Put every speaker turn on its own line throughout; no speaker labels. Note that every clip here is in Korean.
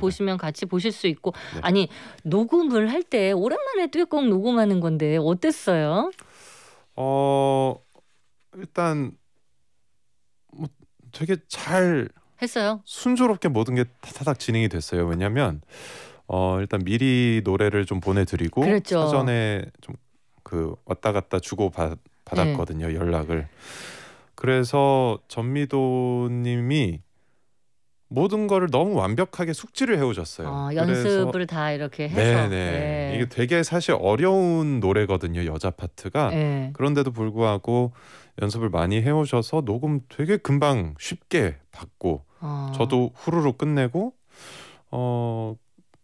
보시면 같이 보실 수 있고 네. 아니 녹음을 할 때 오랜만에 뚜껑 녹음하는 건데 어땠어요?
어 일단 뭐 되게 잘 했어요. 순조롭게 모든 게 타닥 진행이 됐어요. 왜냐하면 어 일단 미리 노래를 좀 보내드리고 그랬죠. 사전에 좀 그 왔다 갔다 주고 받, 았거든요 네. 연락을. 그래서 전미도님이 모든 거를 너무 완벽하게 숙지를 해오셨어요. 아, 연습을
다 이렇게 해서. 네 이게
되게 사실 어려운 노래거든요. 여자 파트가. 네. 그런데도 불구하고 연습을 많이 해오셔서 녹음 되게 금방 쉽게 받고 아. 저도 후루룩 끝내고 어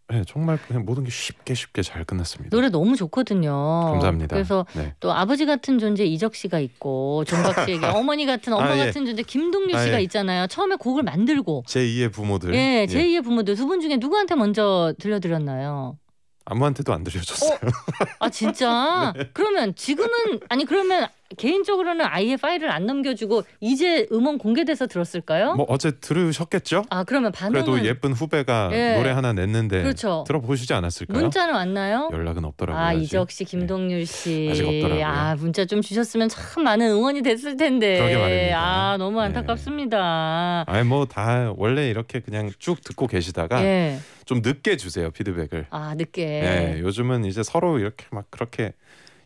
네, 정말 그냥 모든 게 쉽게 쉽게 잘 끝났습니다.
노래 너무 좋거든요. 감사합니다. 그래서 네. 또 아버지 같은 존재 이적 씨가 있고 종박 씨에게 어머니 같은 엄마 아, 예. 같은 존재 김동률 아, 씨가 예. 있잖아요. 처음에 곡을 만들고
제2의 부모들. 예, 예. 제2의 예.
부모들 두 분 중에 누구한테 먼저 들려드렸나요?
아무한테도 안 들려줬어요. 어?
아 진짜? 네. 그러면 지금은 아니 그러면 개인적으로는 아예 파일을 안 넘겨주고 이제 음원 공개돼서 들었을까요? 뭐
어제 들으셨겠죠? 아 그러면 반응은 그래도 예쁜 후배가 예. 노래 하나 냈는데 그렇죠. 들어보시지 않았을까요? 문자는 왔나요? 연락은 없더라고요. 아 아직.
이적 씨, 네. 김동률 씨 네. 아직 없더라고요. 아 문자 좀 주셨으면 참 많은 응원이 됐을 텐데. 그러게 말입니다. 아 너무 네. 안타깝습니다.
네. 아니 뭐 다 원래 이렇게 그냥 쭉 듣고 계시다가. 예. 좀 늦게 주세요 피드백을.
아 늦게. 네,
요즘은 이제 서로 이렇게 막 그렇게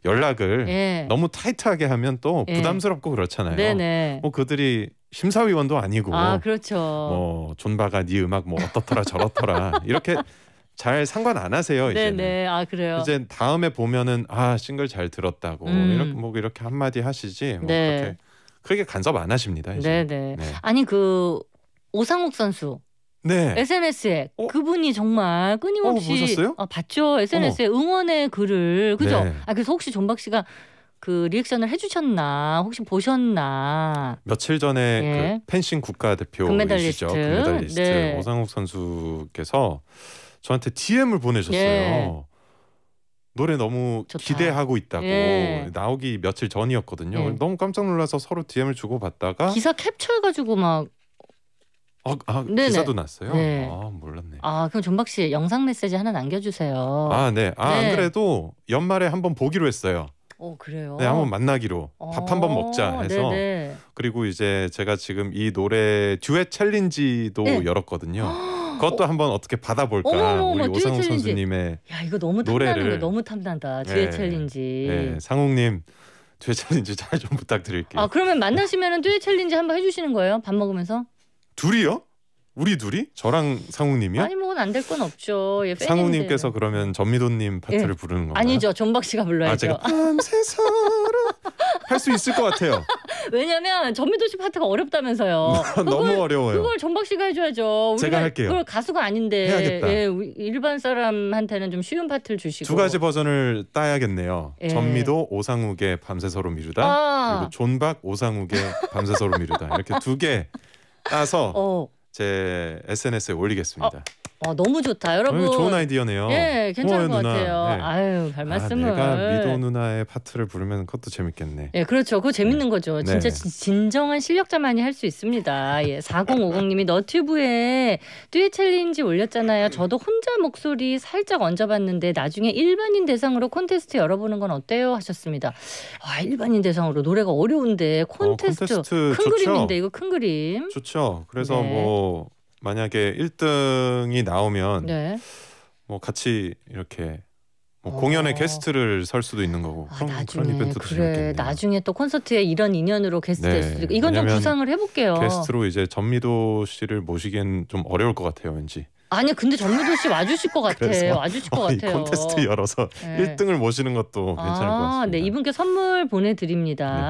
연락을 예. 너무 타이트하게 하면 또 예. 부담스럽고 그렇잖아요.
네네.
뭐 그들이 심사위원도 아니고 아
그렇죠. 뭐
존바가 네 음악 뭐 어떻더라 저렇더라 이렇게 잘 상관 안 하세요 이제는. 네네.
아 그래요. 이제
다음에 보면은 아 싱글 잘 들었다고 음. 이렇게 뭐 이렇게 한마디 하시지 뭐 네. 그렇게 크게 간섭 안 하십니다. 이제.
네네. 네. 아니 그 오상욱 선수 네. SNS에 어? 그분이 정말 끊임없이 어, 아, 봤죠. SNS에 어머. 응원의 글을 그죠? 네. 아 그래서 혹시 존박 씨가 그 리액션을 해주셨나 혹시 보셨나
며칠 전에 예. 그 펜싱 국가대표 금메달리스트, 금메달리스트 네. 오상욱 선수께서 저한테 DM을 보내셨어요. 예. 노래 너무 좋다. 기대하고 있다고 예. 나오기 며칠 전이었거든요. 예. 너무 깜짝 놀라서 서로 DM을 주고 받다가
기사 캡처해 가지고 막 어, 아, 기사도 났어요? 네. 아, 몰랐네. 아, 그럼 존박 씨 영상 메시지 하나 남겨주세요. 아, 네.
아, 네. 그래도 연말에 한번 보기로 했어요. 어, 그래요? 네, 한번 만나기로 어, 밥 한번 먹자 해서 네네. 그리고 이제 제가 지금 이 노래 듀엣 챌린지도 네. 열었거든요.
어. 그것도
어? 한번 어떻게 받아볼까 어머머머, 우리 오상욱 선수님의
야 이거 너무 노래를 너무 탐난다 듀엣 네, 챌린지 네,
상욱님 듀엣 챌린지 잘 좀 부탁드릴게요.
아 그러면 만나시면은 듀엣 챌린지 한번 해주시는 거예요? 밥 먹으면서?
둘이요? 우리 둘이? 저랑 상우님이요? 아니
뭐 안 될 건 없죠. 예, 상우님께서
그러면 전미도님 파트를 예. 부르는 건가요?
아니죠. 존박 씨가 불러야죠. 아,
할수 있을 것 같아요.
왜냐면 전미도 씨 파트가 어렵다면서요. 너무 그걸, 어려워요. 그걸 존박 씨가 해줘야죠. 제가 할게요. 그걸 가수가 아닌데 해야겠다. 예, 일반 사람한테는 좀 쉬운 파트를 주시고 두 가지
버전을 따야겠네요. 예. 전미도 오상욱의 밤새 서로 미루다 아. 그리고 존박 오상욱의 밤새 서로 미루다 이렇게 두개 따서 어. 제 SNS에 올리겠습니다. 어.
어 너무 좋다 여러분. 좋은 아이디어네요. 예, 괜찮은 것 누나. 같아요. 네. 아유 별 아, 말씀을. 아, 내가 미도
누나의 파트를 부르면 그것도 재밌겠네.
예, 그렇죠. 그거 재밌는 네. 거죠. 진짜 네. 진정한 실력자만이 할 수 있습니다. 예, 4050님이 너튜브에 듀엣 챌린지 올렸잖아요. 저도 혼자 목소리 살짝 얹어봤는데 나중에 일반인 대상으로 콘테스트 열어보는 건 어때요? 하셨습니다. 와 아, 일반인 대상으로 노래가 어려운데 콘테스트, 어, 콘테스트 큰 좋죠. 그림인데 이거 큰 그림.
좋죠. 그래서 네. 뭐. 만약에 1등이 나오면 네. 뭐 같이 이렇게 뭐 어. 공연의 게스트를 설 수도 있는 거고 아, 그런, 나중에, 그런 이벤트도 그래
재밌겠네요. 나중에 또 콘서트에 이런 인연으로 게스트 네, 될 수도 있고 이건 좀 구상을 해볼게요. 게스트로
이제 전미도 씨를 모시기엔 좀 어려울 것 같아요, 왠지.
아니 근데 전미도 씨 와주실 것 같아. 와주실 것 같아요. 콘테스트
열어서 네. 1등을 모시는 것도 괜찮을 아, 것
네. 같습니다. 네 이분께 선물 보내드립니다. 네.